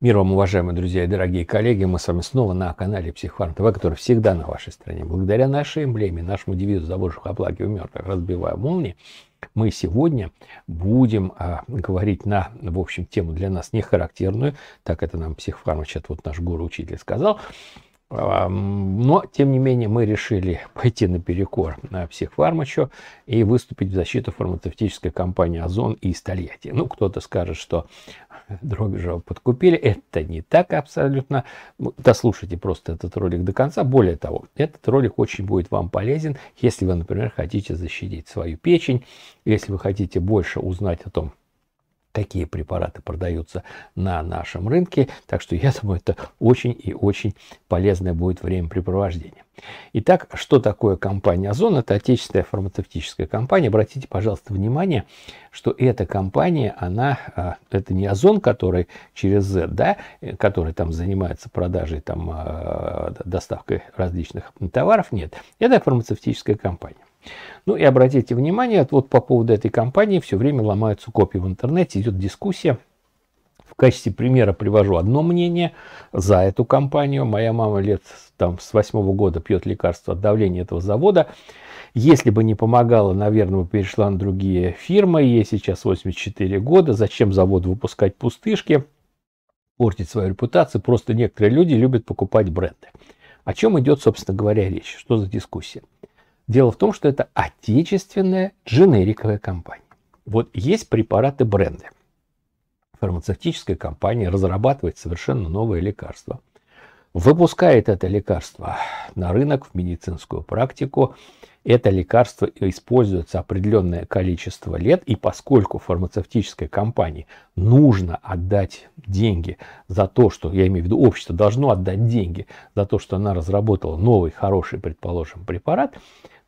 Мир вам, уважаемые друзья и дорогие коллеги. Мы с вами снова на канале Психфарм ТВ, который всегда на вашей стороне. Благодаря нашей эмблеме, нашему девизу "За «Забожих оплакиваю мертвых, разбивая молнии», мы сегодня будем а, говорить на, в общем, тему для нас не характерную, так это нам психфармач, вот наш гуру-учитель сказал, но, тем не менее, мы решили пойти наперекор на психфармачо и выступить в защиту фармацевтической компании «Озон» и «Стольятти». Ну, кто-то скажет, что Дрогежева подкупили. Это не так абсолютно. Ну, дослушайте просто этот ролик до конца. Более того, этот ролик очень будет вам полезен, если вы, например, хотите защитить свою печень, если вы хотите больше узнать о том, такие препараты продаются на нашем рынке. Так что я думаю, это очень и очень полезное будет времяпрепровождение. Итак, что такое компания «Озон»? Это отечественная фармацевтическая компания. Обратите, пожалуйста, внимание, что эта компания, она, а, это не «Озон», который через Z, да, э, который там занимается продажей, там, а, доставкой различных товаров, нет. Это фармацевтическая компания. Ну и обратите внимание, вот по поводу этой компании все время ломаются копии в интернете, идет дискуссия. В качестве примера привожу одно мнение за эту компанию. Моя мама лет там, с восьмого года пьет лекарства от давления этого завода. Если бы не помогала, наверное, бы перешла на другие фирмы. Ей сейчас 84 года. Зачем завод выпускать пустышки, портить свою репутацию? Просто некоторые люди любят покупать бренды. О чем идет, собственно говоря, речь? Что за дискуссия? Дело в том, что это отечественная дженериковая компания. Вот есть препараты бренды. Фармацевтическая компания разрабатывает совершенно новое лекарство. Выпускает это лекарство на рынок, в медицинскую практику. Это лекарство используется определенное количество лет, и поскольку фармацевтической компании нужно отдать деньги за то, что, я имею в виду, общество должно отдать деньги за то, что она разработала новый, хороший, предположим, препарат,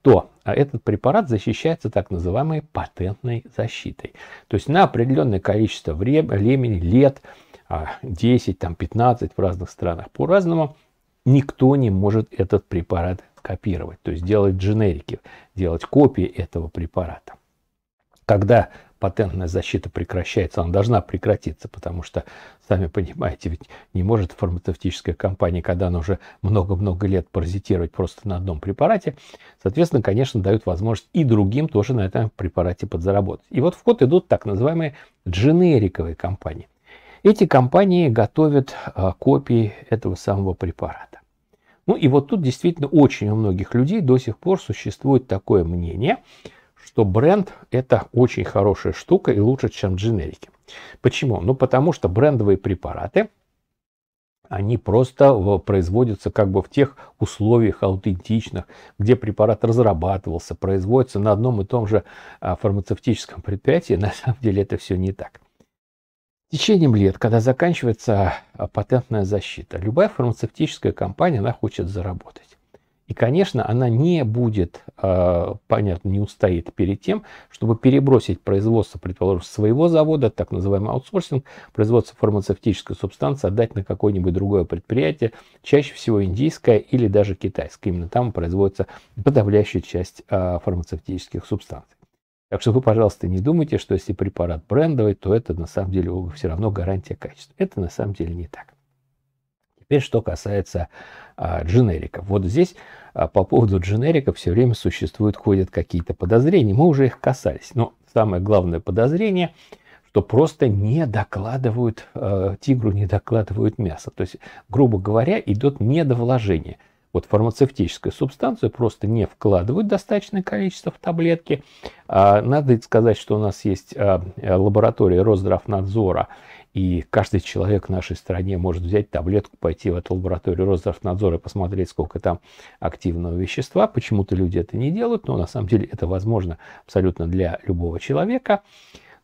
то а этот препарат защищается так называемой патентной защитой. То есть на определенное количество времени, лет, 10, а, там, 15 в разных странах по-разному, никто не может этот препарат копировать, то есть делать дженерики, делать копии этого препарата. Когда патентная защита прекращается, она должна прекратиться, потому что, сами понимаете, ведь не может фармацевтическая компания, когда она уже много-много лет паразитировать просто на одном препарате, соответственно, конечно, дают возможность и другим тоже на этом препарате подзаработать. И вот в ход идут так называемые дженериковые компании. Эти компании готовят а, копии этого самого препарата. Ну и вот тут действительно очень у многих людей до сих пор существует такое мнение – что бренд это очень хорошая штука и лучше, чем дженерики. Почему? Ну, потому что брендовые препараты, они просто э, производятся как бы в тех условиях аутентичных, где препарат разрабатывался, производится на одном и том же а, фармацевтическом предприятии. На самом деле это все не так. Течением лет, когда заканчивается а, патентная защита, любая фармацевтическая компания, она хочет заработать. И, конечно, она не будет, э, понятно, не устоит перед тем, чтобы перебросить производство, предположим, своего завода, так называемый аутсорсинг, производство фармацевтической субстанции, отдать на какое-нибудь другое предприятие, чаще всего индийское или даже китайское. Именно там производится подавляющая часть э, фармацевтических субстанций. Так что вы, пожалуйста, не думайте, что если препарат брендовый, то это на самом деле все равно гарантия качества. Это на самом деле не так. Теперь, что касается а, дженериков. Вот здесь а, по поводу дженериков все время существуют, ходят какие-то подозрения. Мы уже их касались. Но самое главное подозрение, что просто не докладывают, э, тигру не докладывают мясо. То есть, грубо говоря, идет недовложение вот фармацевтическую субстанцию просто не вкладывают достаточное количество в таблетки. А надо сказать, что у нас есть а, э, лаборатория Росздравнадзора, и каждый человек в нашей стране может взять таблетку, пойти в эту лабораторию Росздравнадзора и посмотреть, сколько там активного вещества. Почему-то люди это не делают, но на самом деле это возможно абсолютно для любого Человека.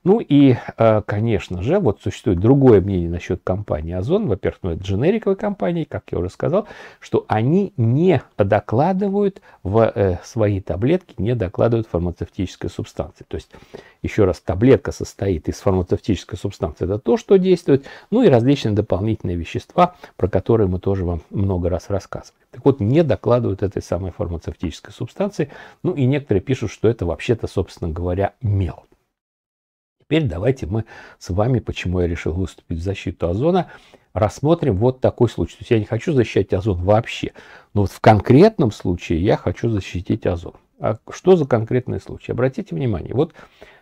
Ну и, э, конечно же, вот существует другое мнение насчет компании Озон. Во-первых, ну, это дженериковые компании, как я уже сказал, что они не докладывают в э, свои таблетки, не докладывают фармацевтической субстанции. То есть, еще раз, таблетка состоит из фармацевтической субстанции, это то, что действует, ну и различные дополнительные вещества, про которые мы тоже вам много раз рассказывали. Так вот, не докладывают этой самой фармацевтической субстанции, ну и некоторые пишут, что это вообще-то, собственно говоря, мел теперь давайте мы с вами, почему я решил выступить в защиту озона, рассмотрим вот такой случай. То есть я не хочу защищать озон вообще, но вот в конкретном случае я хочу защитить озон. А что за конкретный случай? Обратите внимание, вот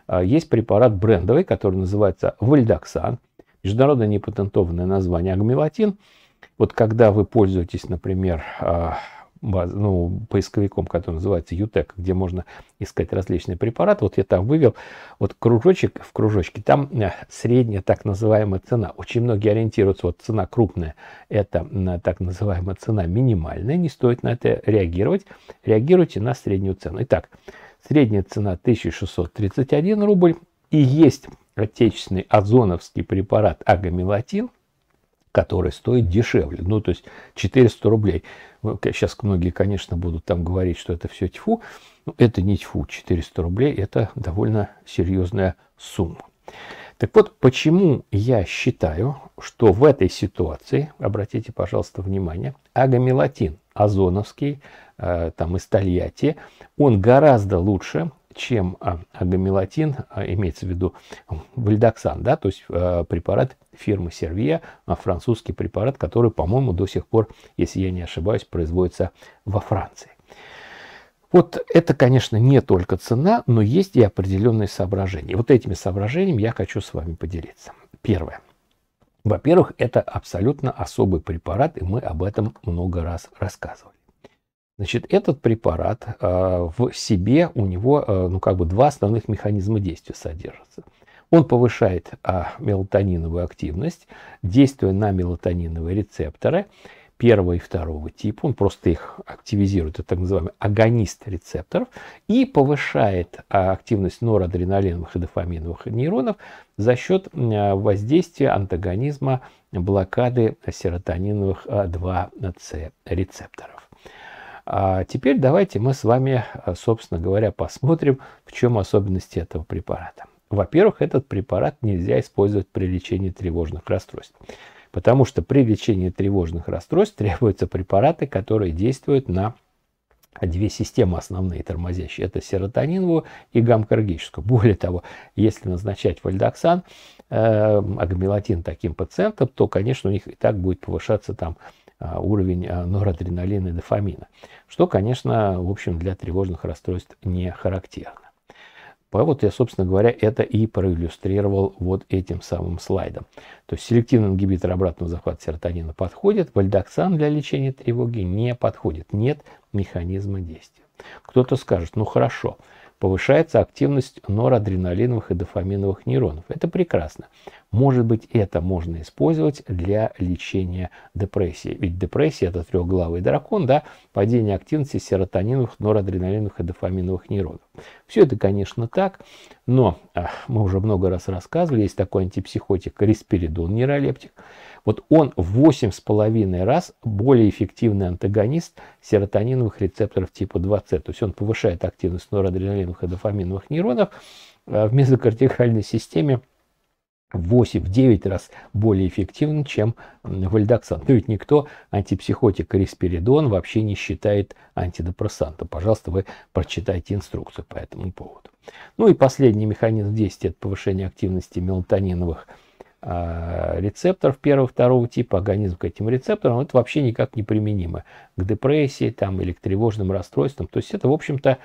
а, есть препарат брендовый, который называется вальдоксан, международно непатентованное название агмелатин. Вот когда вы пользуетесь, например, а, баз, ну, поисковиком, который называется UTEC, где можно искать различные препараты. Вот я там вывел вот кружочек в кружочке, там э, средняя так называемая цена. Очень многие ориентируются, вот цена крупная, это так называемая цена минимальная, не стоит на это реагировать. Реагируйте на среднюю цену. Итак, средняя цена 1631 рубль и есть отечественный озоновский препарат агамелатин – который стоит дешевле. Ну, то есть 400 рублей. Сейчас ну, многие, конечно, будут там говорить, что это все тьфу. Но ну, это не тьфу. 400 рублей – это довольно серьезная сумма. Так вот, почему я считаю, что в этой ситуации, обратите, пожалуйста, внимание, агамелатин, озоновский, э, там, из Тольятти, он гораздо лучше чем а, гомелатин, а, имеется в виду вальдоксан, да, то есть а, препарат фирмы Сервия, французский препарат, который, по-моему, до сих пор, если я не ошибаюсь, производится во Франции. Вот это, конечно, не только цена, но есть и определенные соображения. Вот этими соображениями я хочу с вами поделиться. Первое. Во-первых, это абсолютно особый препарат, и мы об этом много раз рассказывали. Значит, этот препарат э, в себе, у него, э, ну, как бы два основных механизма действия содержатся. Он повышает а, мелатониновую активность, действуя на мелатониновые рецепторы первого и второго типа, он просто их активизирует, это так называемый агонист рецепторов, и повышает а, активность норадреналиновых и дофаминовых нейронов за счет воздействия антагонизма блокады серотониновых 2С а, рецепторов. А теперь давайте мы с вами, э, собственно говоря, посмотрим, в чем особенности этого препарата. Во-первых, этот препарат нельзя использовать при лечении тревожных расстройств. Потому что при лечении тревожных расстройств требуются препараты, которые действуют на две системы основные тормозящие. Это серотониновую и гамкоргическую. Более того, если назначать вальдоксан, э, агмелатин таким пациентам, то, конечно, у них и так будет повышаться там а, уровень а, норадреналина и дофамина, что, конечно, в общем, для тревожных расстройств не характерно. Вот я, собственно говоря, это и проиллюстрировал вот этим самым слайдом. То есть селективный ингибитор обратного захвата серотонина подходит, вальдоксан для лечения тревоги не подходит, нет механизма действия. Кто-то скажет, ну хорошо, повышается активность норадреналиновых и дофаминовых нейронов. Это прекрасно. Может быть, это можно использовать для лечения депрессии. Ведь депрессия – это трехглавый дракон, да, падение активности серотониновых, норадреналиновых и дофаминовых нейронов. Все это, конечно, так, но а, мы уже много раз рассказывали, есть такой антипсихотик респиридон нейролептик. Вот он в 8,5 раз более эффективный антагонист серотониновых рецепторов типа 2С. То есть он повышает активность норадреналиновых и дофаминовых нейронов а, в мезокортикальной системе 8-9 раз более эффективен, чем вальдоксан. Но ведь никто антипсихотик респиридон вообще не считает антидепрессантом. Пожалуйста, вы прочитайте инструкцию по этому поводу. Ну и последний механизм действия – это повышение активности мелатониновых а, рецепторов первого, второго типа, организм к этим рецепторам, это вообще никак не применимо к депрессии там, или к тревожным расстройствам. То есть это, в общем-то,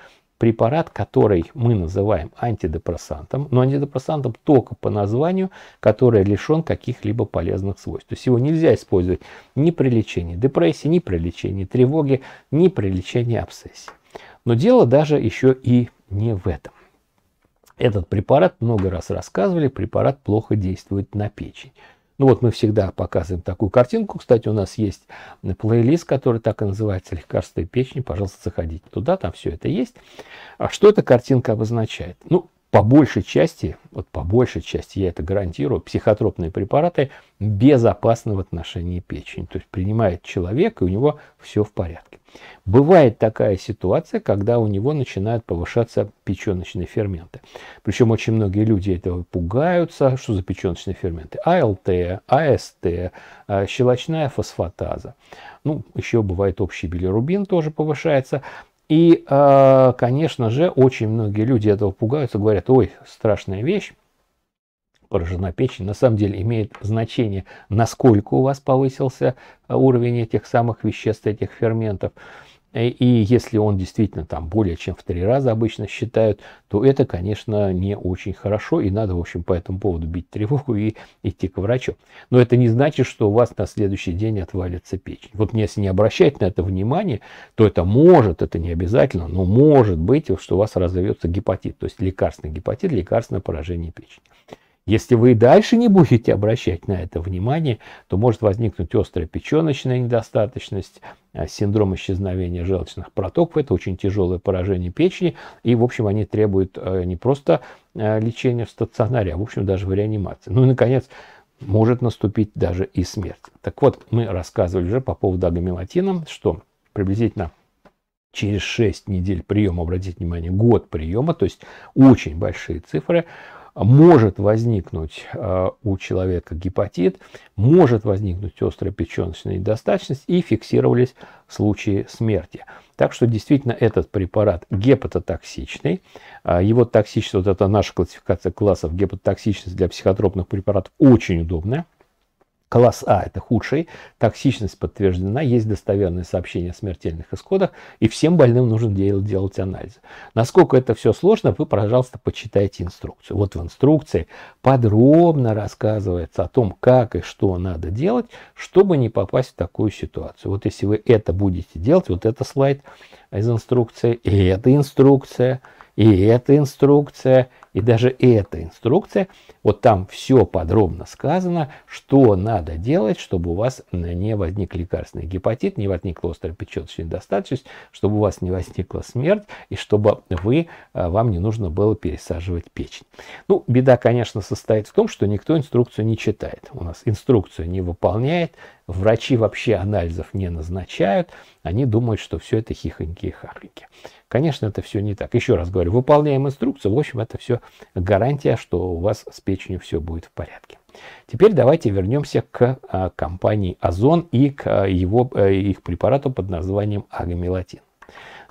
препарат, который мы называем антидепрессантом, но антидепрессантом только по названию, который лишен каких-либо полезных свойств. То есть его нельзя использовать ни при лечении депрессии, ни при лечении тревоги, ни при лечении обсессии. Но дело даже еще и не в этом. Этот препарат много раз рассказывали, препарат плохо действует на печень. Ну вот мы всегда показываем такую картинку. Кстати, у нас есть плейлист, который так и называется «Лекарство и печень». Пожалуйста, заходите туда, там все это есть. А что эта картинка обозначает? Ну, по большей части, вот по большей части, я это гарантирую, психотропные препараты безопасны в отношении печени. То есть принимает человек, и у него все в порядке. Бывает такая ситуация, когда у него начинают повышаться печеночные ферменты. Причем очень многие люди этого пугаются. Что за печеночные ферменты? АЛТ, АСТ, а, щелочная фосфатаза. Ну, еще бывает общий билирубин тоже повышается. И, а, конечно же, очень многие люди этого пугаются, говорят, ой, страшная вещь, поражена печень, на самом деле имеет значение, насколько у вас повысился э, уровень этих самых веществ, этих ферментов. Э, и если он действительно там более чем в три раза обычно считают, то это, конечно, не очень хорошо. И надо, в общем, по этому поводу бить тревогу и идти к врачу. Но это не значит, что у вас на следующий день отвалится печень. Вот если не обращать на это внимание, то это может, это не обязательно, но может быть, что у вас разовьется гепатит. То есть лекарственный гепатит, лекарственное поражение печени. Если вы и дальше не будете обращать на это внимание, то может возникнуть острая печеночная недостаточность, а, синдром исчезновения желчных протоков. Это очень тяжелое поражение печени. И, в общем, они требуют э, не просто э, лечения в стационаре, а, в общем, даже в реанимации. Ну и, наконец, может наступить даже и смерть. Так вот, мы рассказывали уже по поводу агамелатина, что приблизительно через 6 недель приема, обратите внимание, год приема, то есть очень большие цифры – может возникнуть э, у человека гепатит, может возникнуть острая печеночная недостаточность и фиксировались случаи смерти. Так что действительно этот препарат гепатотоксичный. Э, его токсичность, вот это наша классификация классов, гепатотоксичность для психотропных препаратов очень удобная класс А – это худший, токсичность подтверждена, есть достоверные сообщения о смертельных исходах, и всем больным нужно делать, делать анализы. Насколько это все сложно, вы, пожалуйста, почитайте инструкцию. Вот в инструкции подробно рассказывается о том, как и что надо делать, чтобы не попасть в такую ситуацию. Вот если вы это будете делать, вот это слайд из инструкции, и эта инструкция – и эта инструкция, и даже эта инструкция, вот там все подробно сказано, что надо делать, чтобы у вас не возник лекарственный гепатит, не возникла острая печёночная недостаточность, чтобы у вас не возникла смерть, и чтобы вы, а, вам не нужно было пересаживать печень. Ну, беда, конечно, состоит в том, что никто инструкцию не читает. У нас инструкцию не выполняет, Врачи вообще анализов не назначают. Они думают, что все это хихоньки и хахоньки. Конечно, это все не так. Еще раз говорю, выполняем инструкцию. В общем, это все гарантия, что у вас с печенью все будет в порядке. Теперь давайте вернемся к а, компании Озон и к а, его, э, их препарату под названием агамелатин.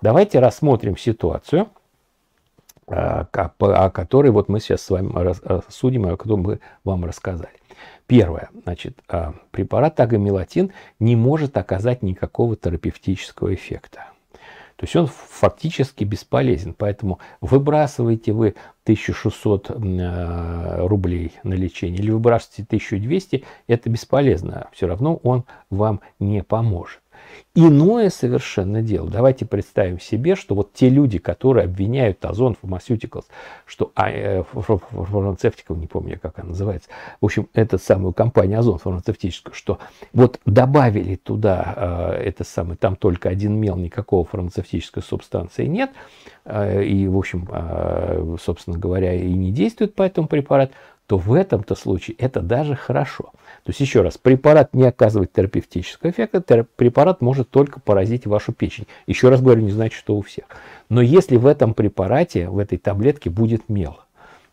Давайте рассмотрим ситуацию, а, о которой вот мы сейчас с вами э, судим, о которой мы вам рассказали. Первое. Значит, а, препарат агамелатин не может оказать никакого терапевтического эффекта. То есть он фактически бесполезен. Поэтому выбрасываете вы 1600 э, рублей на лечение или выбрасываете 1200, это бесполезно. Все равно он вам не поможет. Иное совершенно дело. Давайте представим себе, что вот те люди, которые обвиняют Озон Pharmaceuticals, что а, э, фармацевтиков, не помню, как она называется, в общем, эту самую компанию Озон фармацевтическую, что вот добавили туда э, это самое, там только один мел, никакого фармацевтической субстанции нет, э, и, в общем, э, собственно говоря, и не действует по этому препарат, то в этом-то случае это даже хорошо. То есть еще раз, препарат не оказывает терапевтического эффекта, терап препарат может только поразить вашу печень. Еще раз говорю, не значит, что у всех. Но если в этом препарате, в этой таблетке будет мел,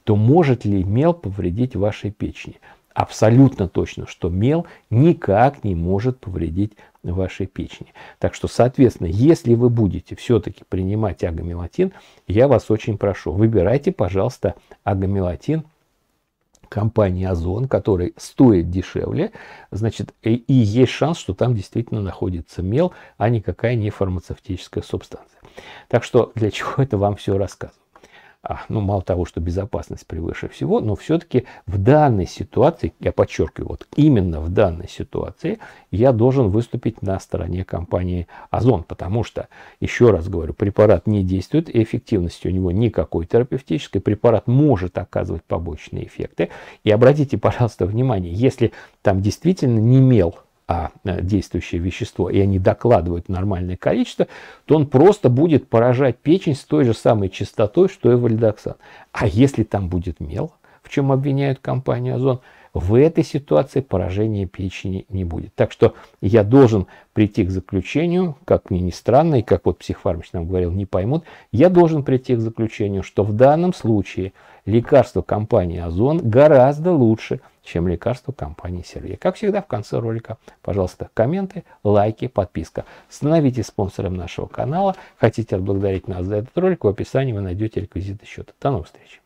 то может ли мел повредить вашей печени? Абсолютно точно, что мел никак не может повредить вашей печени. Так что, соответственно, если вы будете все-таки принимать агомелатин, я вас очень прошу, выбирайте, пожалуйста, агомелатин – компании Озон, который стоит дешевле, значит, и, и есть шанс, что там действительно находится мел, а никакая не фармацевтическая субстанция. Так что для чего это вам все рассказываю? А, ну, мало того, что безопасность превыше всего, но все-таки в данной ситуации, я подчеркиваю, вот именно в данной ситуации я должен выступить на стороне компании Озон, потому что, еще раз говорю, препарат не действует, и эффективности у него никакой терапевтической, препарат может оказывать побочные эффекты. И обратите, пожалуйста, внимание, если там действительно не мел, а э, действующее вещество, и они докладывают нормальное количество, то он просто будет поражать печень с той же самой частотой, что и вальдоксан. А если там будет мел, в чем обвиняют компанию «Озон», в этой ситуации поражения печени не будет. Так что я должен прийти к заключению, как мне ни странно, и как вот психфармач нам говорил, не поймут, я должен прийти к заключению, что в данном случае лекарство компании «Озон» гораздо лучше, чем лекарство компании Сергея. Как всегда, в конце ролика, пожалуйста, комменты, лайки, подписка. Становитесь спонсором нашего канала. Хотите отблагодарить нас за этот ролик, в описании вы найдете реквизиты счета. До новых встреч!